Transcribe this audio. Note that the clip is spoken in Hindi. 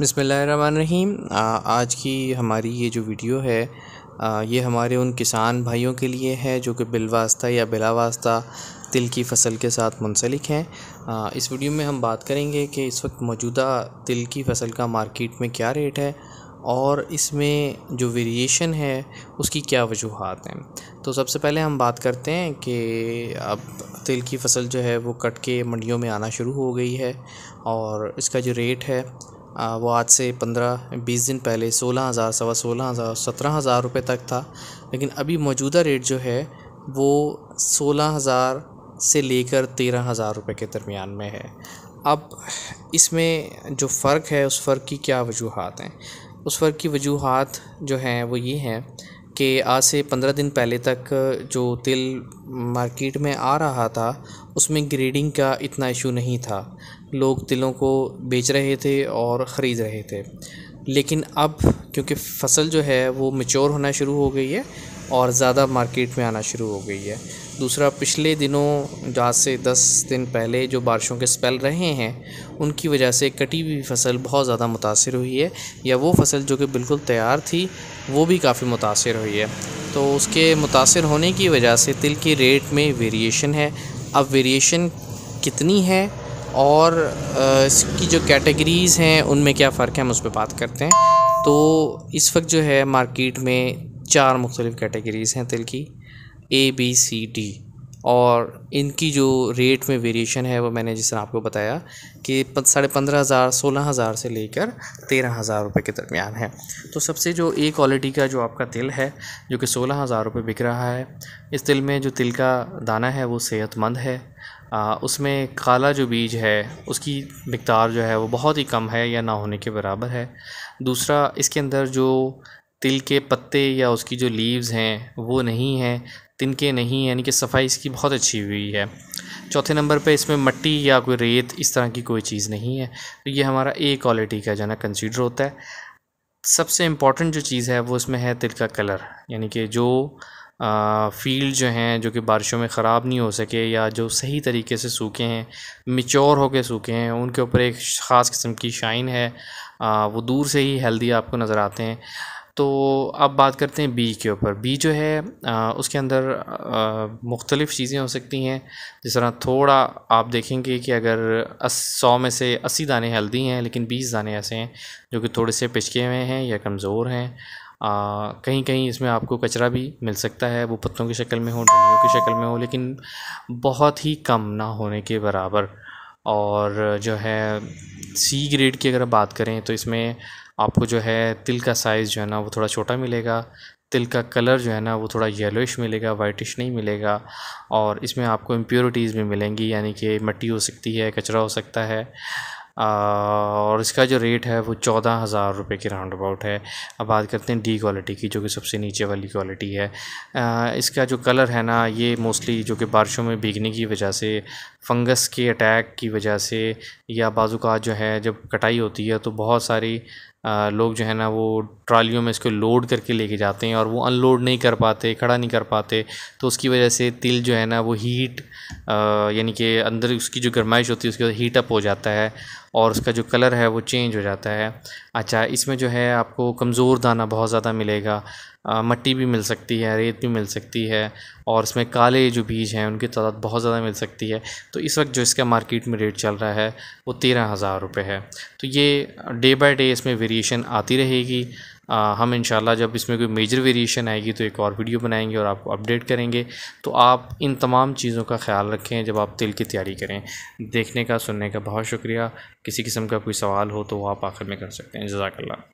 बसमीम आज की हमारी ये जो वीडियो है आ, ये हमारे उन किसान भाइयों के लिए है जो कि बिलवास्ता या बिला वास्ता तिल की फसल के साथ मुंसलिक हैं इस वीडियो में हम बात करेंगे कि इस वक्त मौजूदा तिल की फसल का मार्केट में क्या रेट है और इसमें जो वेरिएशन है उसकी क्या वजूहत हैं तो सबसे पहले हम बात करते हैं कि अब तिल की फसल जो है वो कट के मंडियों में आना शुरू हो गई है और इसका जो रेट है वो आज से पंद्रह बीस दिन पहले सोलह हज़ार सवा सोलह हज़ार सत्रह हज़ार रुपये तक था लेकिन अभी मौजूदा रेट जो है वो सोलह हज़ार से लेकर तेरह हज़ार रुपये के दरमियान में है अब इसमें जो फ़र्क है उस फ़र्क की क्या वजूहत हैं उस फ़र्क की वजूहत जो हैं वो ये हैं कि आज से पंद्रह दिन पहले तक जो तिल मार्केट में आ रहा था उसमें ग्रेडिंग का इतना इशू नहीं था लोग तिलों को बेच रहे थे और ख़रीद रहे थे लेकिन अब क्योंकि फ़सल जो है वो मेच्योर होना शुरू हो गई है और ज़्यादा मार्केट में आना शुरू हो गई है दूसरा पिछले दिनों जहाँ से दस दिन पहले जो बारिशों के स्पेल रहे हैं उनकी वजह से कटी हुई फसल बहुत ज़्यादा मुतासर हुई है या वो फसल जो कि बिल्कुल तैयार थी वो भी काफ़ी मुतासर हुई है तो उसके मुतासर होने की वजह से तिल के रेट में वेरिएशन है अब वेरिएशन कितनी है और इसकी जो कैटेगरीज़ हैं उनमें क्या फ़र्क है हम उस पर बात करते हैं तो इस वक्त जो है मार्केट में चार मुख्तलिफ़ कैटेगरीज़ हैं तिल की ए बी सी डी और इनकी जो रेट में वेरिएशन है वो मैंने जिस तरह आपको बताया कि साढ़े पंद्रह हज़ार सोलह हज़ार से लेकर तेरह हज़ार रुपये के दरमियान है तो सबसे जो ए क्वालिटी का जो आपका तिल है जो कि सोलह हज़ार रुपये बिक रहा है इस तिल में जो तिल का दाना है वो सेहतमंद है आ, उसमें काला जो बीज है उसकी मकदार जो है वो बहुत ही कम है या ना होने के बराबर है दूसरा इसके अंदर जो तिल के पत्ते या उसकी जो लीव्स हैं वो नहीं हैं तिनके नहीं यानी कि सफाई इसकी बहुत अच्छी हुई है चौथे नंबर पे इसमें मट्टी या कोई रेत इस तरह की कोई चीज़ नहीं है तो ये हमारा ए क्वालिटी का जो ना कंसिडर होता है सबसे इम्पॉर्टेंट जो चीज़ है वो इसमें है तिल का कलर यानी कि जो फील्ड जो हैं जो कि बारिशों में ख़राब नहीं हो सके या जो सही तरीके से सूखे हैं मिच्योर होकर सूखे हैं उनके ऊपर एक ख़ास किस्म की शाइन है आ, वो दूर से ही हेल्दी आपको नज़र आते हैं तो अब बात करते हैं बी के ऊपर बी जो है आ, उसके अंदर मुख्तलिफ़ चीज़ें हो सकती हैं जिस तरह थोड़ा आप देखेंगे कि अगर सौ में से अस्सी दाने हेल्दी हैं लेकिन बीस दाने ऐसे हैं जो कि थोड़े से पिचके हुए हैं या कमज़ोर हैं आ, कहीं कहीं इसमें आपको कचरा भी मिल सकता है वो पत्तों की शक्ल में हो डंडियों की शक्ल में हो लेकिन बहुत ही कम ना होने के बराबर और जो है सी ग्रेड की अगर बात करें तो इसमें आपको जो है तिल का साइज़ जो है ना वो थोड़ा छोटा मिलेगा तिल का कलर जो है ना वो थोड़ा येलोइश मिलेगा वाइटिश नहीं मिलेगा और इसमें आपको इम्प्योरिटीज़ भी मिलेंगी यानी कि मिट्टी हो सकती है कचरा हो सकता है और इसका जो रेट है वो चौदह हज़ार रुपये की राउंड अबाउट है अब बात करते हैं डी क्वालिटी की जो कि सबसे नीचे वाली क्वालिटी है इसका जो कलर है ना ये मोस्टली जो कि बारिशों में भीगने की वजह से फंगस के अटैक की वजह से या बाज़ू का जो है जब कटाई होती है तो बहुत सारी आ, लोग जो है ना वो ट्रालियों में इसको लोड करके लेके जाते हैं और वो अनलोड नहीं कर पाते खड़ा नहीं कर पाते तो उसकी वजह से तिल जो है ना वो हीट यानी कि अंदर उसकी जो गर्माइश होती है उसके बाद हीटअप हो जाता है और उसका जो कलर है वो चेंज हो जाता है अच्छा इसमें जो है आपको कमज़ोर दाना बहुत ज़्यादा मिलेगा मट्टी भी मिल सकती है रेत भी मिल सकती है और इसमें काले जो बीज हैं उनकी तादाद बहुत ज़्यादा मिल सकती है तो इस वक्त जो इसका मार्केट में रेट चल रहा है वो तेरह हज़ार रुपये है तो ये डे बाय डे इसमें वेरिएशन आती रहेगी आ, हम इंशाल्लाह जब इसमें कोई मेजर वेरिएशन आएगी तो एक और वीडियो बनाएंगे और आपको अपडेट करेंगे तो आप इन तमाम चीज़ों का ख्याल रखें जब आप तिल की तैयारी करें देखने का सुनने का बहुत शुक्रिया किसी किस्म का कोई सवाल हो तो वो आप आखिर में कर सकते हैं जजाकल्ला